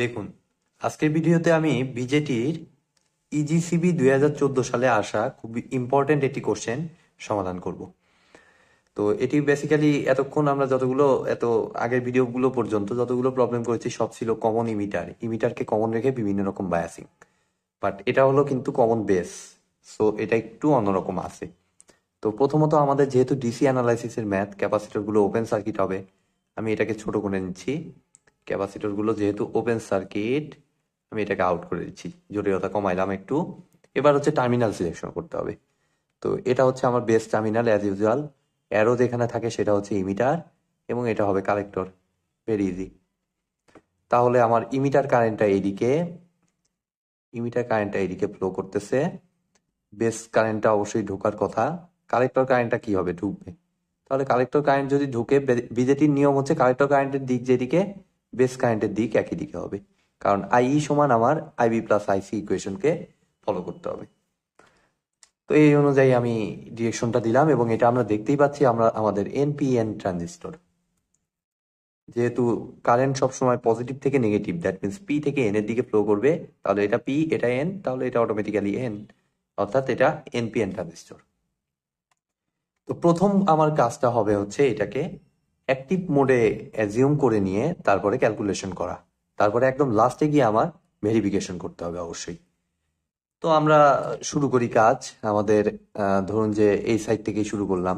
দেখুন আজকের ভিডিওতে আমি বিজেটির ইজিসিবি e দুই সালে আসা খুব ইম্পর্টেন্ট একটি কোশ্চেন সমাধান করব তো এটি বেসিক্যালি এতক্ষণ আমরা যতগুলো এত আগের ভিডিওগুলো পর্যন্ত যতগুলো প্রবলেম করেছি সব ছিল কমন ইমিটার ইমিটারকে কমন রেখে বিভিন্ন রকম বায়াসিং বাট এটা হলো কিন্তু কমন বেস সো এটা একটু অন্যরকম আছে তো প্রথমত আমাদের যেহেতু ডিসি অ্যানালাইসিসের ম্যাথ ক্যাপাসিটরগুলো ওপেন সার্কিট হবে আমি এটাকে ছোট করে নিচ্ছি ক্যাপাসিটরগুলো যেহেতু ওপেন সার্কিট আমি এটাকে আউট করে দিচ্ছি জটিলতা কমাইলাম একটু এবার হচ্ছে টার্মিনাল সিলেকশন করতে হবে তো এটা হচ্ছে আমার base terminal as usual arrow যেখানে থাকে সেটা হচ্ছে ইমিটার এবং এটা হবে কালেক্টর ভেরি ইজি তাহলে আমার ইমিটার কারেন্টটা এইদিকে ইমিটার কারেন্টটা এইদিকে ফ্লো করতেছে বেস কারেন্টটা অবশ্যই ঢোকার কথা কালেক্টর কারেন্টটা কি হবে ঢুকবে তাহলে কালেক্টর কারেন্ট যদি ঢুকে বিজেটির নিয়ম হচ্ছে কালেক্টর কারেন্টের দিক যেদিকে বেস কারেন্টের দিক একই দিকে হবে কারণ আই ই e সমান আমার I B plus I C ইকুয়েশনকে ফলো করতে হবে তো এই অনুযায়ী আমি ডিরেকশনটা দিলাম এবং এটা আমরা দেখতেই পাচ্ছি আমরা আমাদের এনপিএন ট্রানজিস্টর যেহেতু কারেন্ট সবসময় পজিটিভ থেকে নেগেটিভ দ্যাট মিনস পি থেকে এন এর দিকে ফ্লো করবে তাহলে এটা পি এটা এন তাহলে এটা অটোমেটিক্যালি এন অর্থাৎ এটা এনপিএন ট্রানজিস্টর তো প্রথম আমার কাজটা হবে হচ্ছে এটাকে অ্যাক্টিভ মোডে অ্যাজিউম করে নিয়ে তারপরে ক্যালকুলেশন করা তারপরে একদম লাস্টে গিয়ে আমার ভেরিফিকেশন করতে হবে অবশ্যই তো আমরা শুরু করি কাজ আমাদের ধরুন যে এই সাইড থেকে শুরু করলাম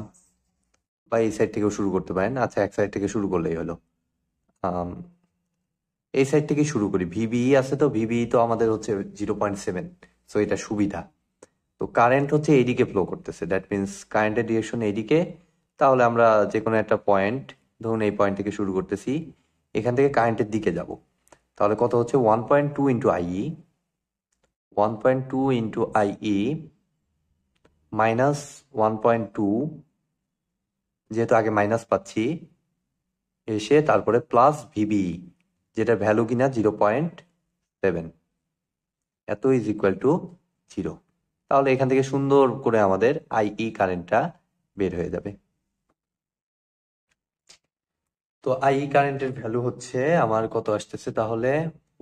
বা এই সাইড থেকেও শুরু করতে পারেন আচ্ছা এক সাইড থেকে শুরু করলেই হলো এই সাইড থেকে শুরু করি ভিবিই e আছে তো ভিবিই e তো আমাদের হচ্ছে জিরো পয়েন্ট সেভেন সো এটা সুবিধা তো কারেন্ট হচ্ছে এইদিকে ফ্লো করতেছে দ্যাট মিনস কারেন্টের ডিরেকশন এইদিকে তাহলে আমরা যে কোনো একটা পয়েন্ট ধরুন এই পয়েন্ট থেকে শুরু করতেছি এখান থেকে কারেন্টের দিকে যাব তাহলে কত হচ্ছে one point two into I E one point two into I E minus one point two যেহেতু আগে মাইনাস পাচ্ছি এসে তারপরে প্লাস ভিবি e, যেটা ভ্যালু কিনা জিরো পয়েন্ট সেভেন এত ইজ ইকুয়াল টু জিরো তাহলে এখান থেকে সুন্দর করে আমাদের আইই e কারেন্টটা বের হয়ে যাবে তো আইই e কারেন্টের ভ্যালু হচ্ছে আমার কত আসতেছে তাহলে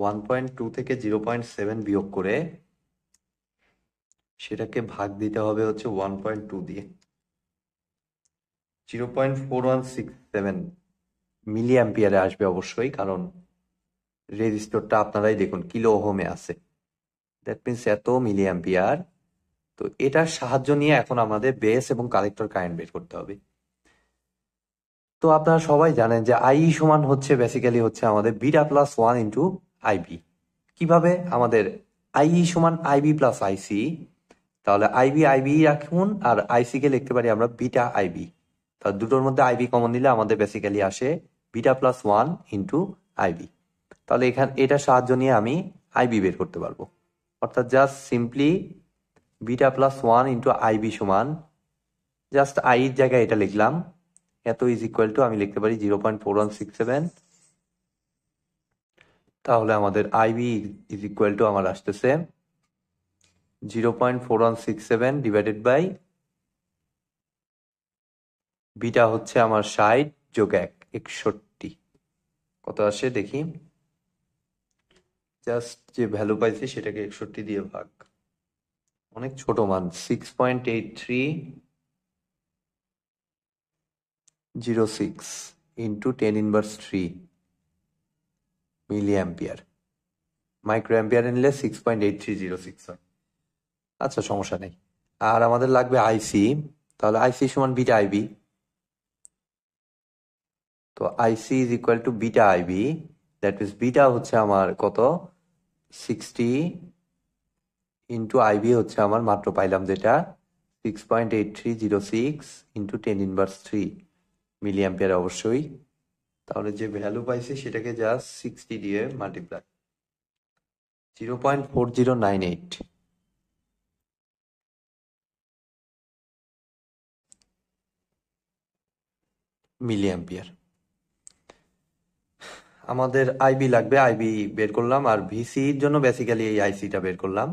ওয়ান পয়েন্ট টু থেকে জিরো পয়েন্ট সেভেন বিয়োগ করে সেটাকে ভাগ দিতে হবে হচ্ছে ওয়ান পয়েন্ট টু দিয়ে zero point four one six seven milli অ্যাম্পিয়ারে আসবে অবশ্যই কারণ রেজিস্টরটা আপনারাই দেখুন কিলো হোমে আছে দ্যাট মিনস এত মিলি অ্যাম্পিয়ার তো এটার সাহায্য নিয়ে এখন আমাদের বেস এবং কালেক্টর কারেন্ট বের করতে হবে তো আপনারা সবাই জানেন যে আই e সমান হচ্ছে বেসিক্যালি হচ্ছে আমাদের beta plus one into I B কিভাবে আমাদের আই e সমান আইবি প্লাস আইসি তাহলে আইবি আইবি রাখুন আর আইসি কে লিখতে পারি আমরা বিটা আইবি তাহলে দুটোর মধ্যে আইবি কমন নিলে আমাদের বেসিক্যালি আসে beta plus one into I B তাহলে এখান এটা সাহায্য নিয়ে আমি আইবি বের করতে পারবো অর্থাৎ just simply beta plus one into I B সমান জাস্ট আইয়ের জায়গায় এটা লিখলাম এত ইজ ইকুয়াল টু আমি লিখতে পারি zero point four one six seven তাহলে আমাদের আইবি ইজ ইকুয়াল টু আমার আসতেছে zero point four one six seven divided by beta হচ্ছে আমার ষাট যোগ এক একষট্টি কত আসে দেখি জাস্ট যে ভ্যালু পাইছে সেটাকে একষট্টি দিয়ে ভাগ অনেক ছোট মান six point eight three zero six into ten inverse three milli ampere micro ampere নিলে six point eight three zero six হয় আচ্ছা সমস্যা নেই আর আমাদের লাগবে আইসি তাহলে আইসি সমান বিটা আইবি তো I C is equal to beta I B that means beta হচ্ছে আমার কত সিক্সটি ইন্টু আইবি হচ্ছে আমার মাত্র পাইলাম যেটা six point eight three zero six into ten inverse three milli ampere অবশ্যই তাহলে যে ভ্যালু পাইছি সেটাকে জাস্ট সিক্সটি দিয়ে multiply zero point four zero nine eight milli ampere আমাদের আইবি লাগবে আইবি বের করলাম আর ভিসির জন্য বেসিক্যালি এই আইসিটা বের করলাম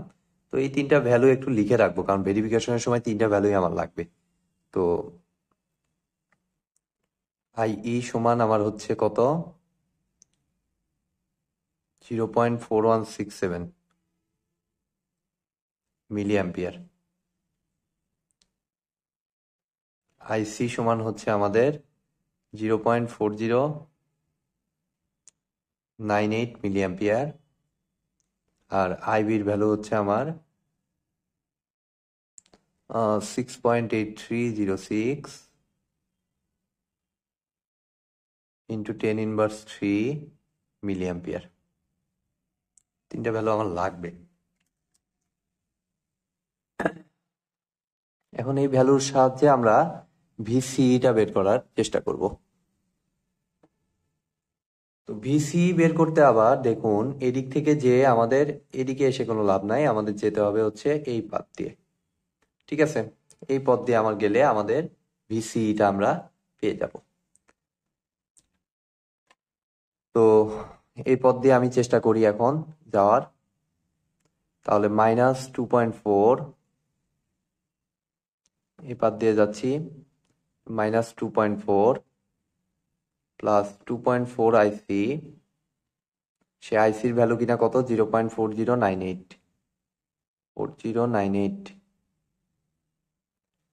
তো এই তিনটা ভ্যালু একটু লিখে রাখবো কারণ ভেরিফিকেশনের সময় তিনটা ভ্যালুই আমার লাগবে তো আই ই e সমান আমার হচ্ছে কত zero point four one six seven milli ampere C সমান হচ্ছে আমাদের zero point four zero nine eight milli ampere আর আইবির ভ্যালু হচ্ছে আমার six point eight three zero six into ten inverse three milliampere তিনটা ভ্যালু আমার লাগবে এখন এই ভ্যালুর সাহায্যে আমরা ভিসিটা e বের করার চেষ্টা করবো তো ভিসি বের করতে আবার দেখুন এদিক থেকে যে আমাদের এদিকে এসে কোনো লাভ নাই আমাদের যেতে হবে হচ্ছে এই পথ দিয়ে ঠিক আছে এই পথ দিয়ে আমার গেলে আমাদের ভিসিটা আমরা পেয়ে যাব তো এই পথ দিয়ে আমি চেষ্টা করি এখন যাওয়ার তাহলে মাইনাস টু পয়েন্ট ফোর এই পথ দিয়ে যাচ্ছি minus two point four plus two point four I C say আইসির ভ্যালু কিনা কত zero point four zero nine eight four zero nine eight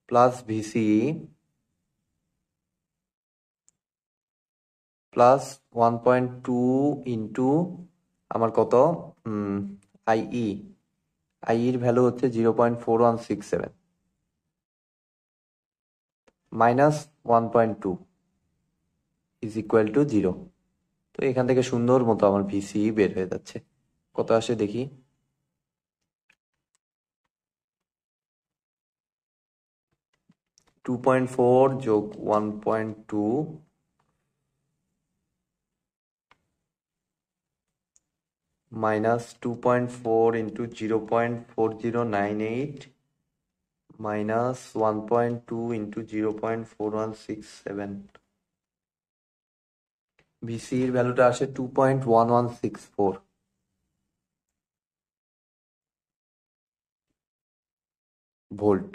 plus V C plus one point two into আমার কত I E আইইর ভ্যালু হচ্ছে zero point four one six seven minus one point two is equal to zero তো এখান থেকে সুন্দর মতো আমার ভিসি e বের হয়ে যাচ্ছে কত আসে দেখি টু পয়েন্ট ফোর যোগ one point two minus two point four into zero point four zero nine eight minus one point two into zero point four one six seven এর ভ্যালুটা আসে two point one one six four volt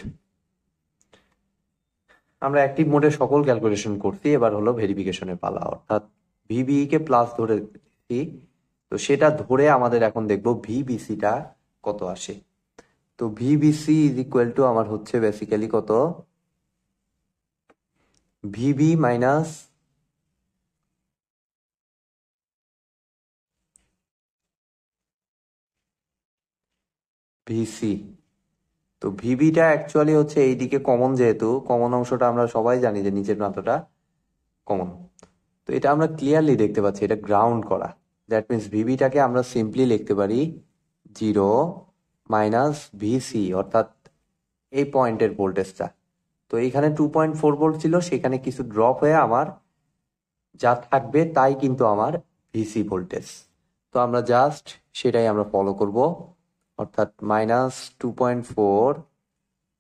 আমরা active মোডে সকল calculation করছি এবার হলো ভেরিফিকেশনের পালা অর্থাৎ ভিবিই কে প্লাস ধরেছি তো সেটা ধরে আমাদের এখন দেখব ভিবিসিটা কত আসে তো ভিবিসি ইজ ইকুয়াল টু আমার হচ্ছে বেসিক্যালি কত ভিবি মাইনাস ভিসি তো ভিভিটা অ্যাকচুয়ালি হচ্ছে এইদিকে কমন যেহেতু কমন অংশটা আমরা সবাই জানি যে নিচের প্রান্তটা কমন তো এটা আমরা ক্লিয়ারলি দেখতে পাচ্ছি এটা গ্রাউন্ড করা দ্যাট মিনস ভিভিটাকে আমরা সিম্পলি লিখতে পারি জিরো মাইনাস ভিসি অর্থাৎ এই পয়েন্টের ভোল্টেজটা তো এখানে টু পয়েন্ট ফোর ভোল্ট ছিল সেখানে কিছু ড্রপ হয়ে আমার যা থাকবে তাই কিন্তু আমার ভিসি ভোল্টেজ তো আমরা জাস্ট সেটাই আমরা ফলো করব অর্থাৎ minus two point four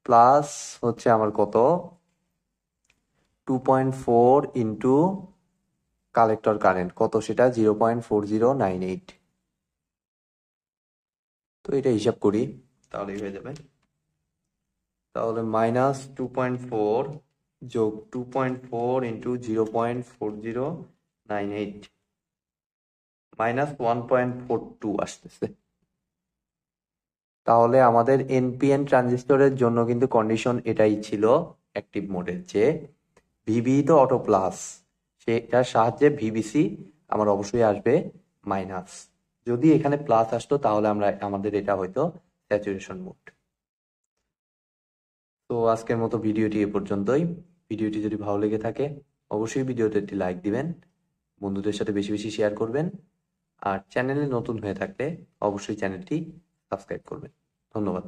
plus হচ্ছে আমার কত two point four into collector current কত সেটা zero point four zero nine eight তো এটা হিসাব করি তাহলেই হয়ে যাবে তাহলে মাইনাস টু পয়েন্ট ফোর যোগ two point four into zero point four zero nine eight minus one point four two আসতেছে তাহলে আমাদের এনপিএন ট্রানজিস্টরের জন্য কিন্তু কন্ডিশন এটাই ছিল অ্যাক্টিভ মোডের যে ভিবি তো অটো প্লাস সেটার সাহায্যে ভিবিসি আমার অবশ্যই আসবে মাইনাস যদি এখানে প্লাস আসতো তাহলে আমরা আমাদের এটা হয়তো স্যাচুরেশন মোড তো আজকের মতো ভিডিওটি এ পর্যন্তই ভিডিওটি যদি ভালো লেগে থাকে অবশ্যই ভিডিওতে একটি লাইক দিবেন বন্ধুদের সাথে বেশি বেশি শেয়ার করবেন আর চ্যানেলে নতুন হয়ে থাকলে অবশ্যই চ্যানেলটি সাবস্ক্রাইব করবেন ধন্যবাদ